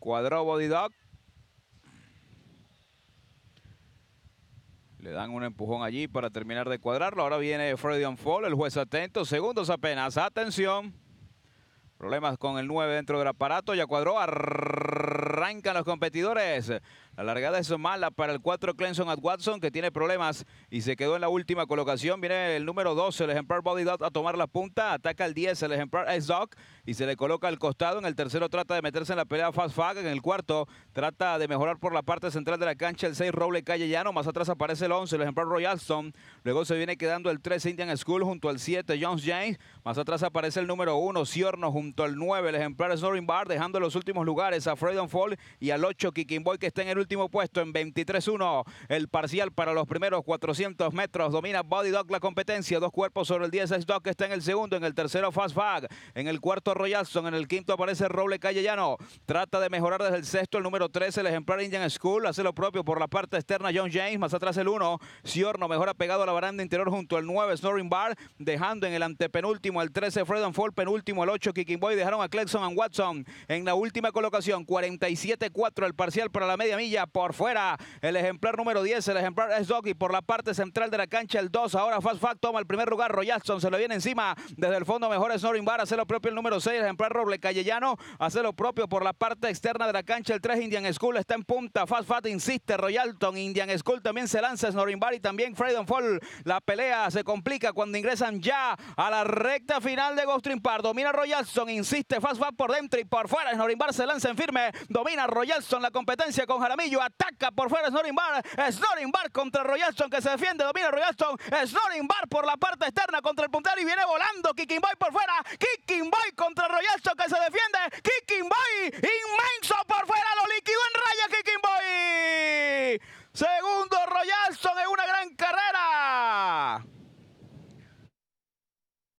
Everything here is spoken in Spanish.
Cuadró body dog. Le dan un empujón allí para terminar de cuadrarlo. Ahora viene Freddy Fall, el juez atento. Segundos apenas. Atención. Problemas con el 9 dentro del aparato. Ya cuadró. Arrancan los competidores. La largada es mala para el 4 Clemson at Watson, que tiene problemas y se quedó en la última colocación. Viene el número 12, el ejemplar Body Dot, a tomar la punta. Ataca el 10, el ejemplar s Dog, y se le coloca al costado. En el tercero trata de meterse en la pelea Fast Fag. En el cuarto trata de mejorar por la parte central de la cancha el 6, Roble Calle Más atrás aparece el 11, el ejemplar Royalston. Luego se viene quedando el 3, Indian School, junto al 7, Jones James. Más atrás aparece el número 1, Ciorno, junto al 9, el ejemplar Snoring Bar, dejando los últimos lugares a Freedom Fall y al 8, Kicking Boy, que está en el último último puesto en 23-1. El parcial para los primeros 400 metros. Domina Body Dog la competencia. Dos cuerpos sobre el 10. Dog que está en el segundo. En el tercero Fast Fag. En el cuarto Royalson. En el quinto aparece Roble Callellano. Trata de mejorar desde el sexto el número 13. El ejemplar Indian School. Hace lo propio por la parte externa John James. Más atrás el 1. Siorno. mejora pegado a la baranda interior junto al 9. Snoring Bar. Dejando en el antepenúltimo el 13 Fredon Fall. Penúltimo el 8 Kicking Boy. Dejaron a Clexon and Watson en la última colocación. 47-4 el parcial para la media milla por fuera. El ejemplar número 10, el ejemplar es Doggy por la parte central de la cancha, el 2. Ahora Fast Fact toma el primer lugar. Royalson se lo viene encima. Desde el fondo, mejor es Norimbar. Hace lo propio el número 6, el ejemplar Roble Callellano. Hace lo propio por la parte externa de la cancha, el 3. Indian School está en punta. Fast Fact insiste. Royalton, Indian School también se lanza. Es Bar y también Freedom Fall. La pelea se complica cuando ingresan ya a la recta final de Ghost Park. Domina Royalston, insiste. Fast Fact por dentro y por fuera. Snoring se lanza en firme. Domina Royalson, la competencia con Jaramillo ataca por fuera Snoring Bar. Snoring Bar contra Royalston que se defiende, domina Royalston. Snoring Bar por la parte externa contra el puntero y viene volando Kicking Boy por fuera. Kicking Boy contra Royalston que se defiende.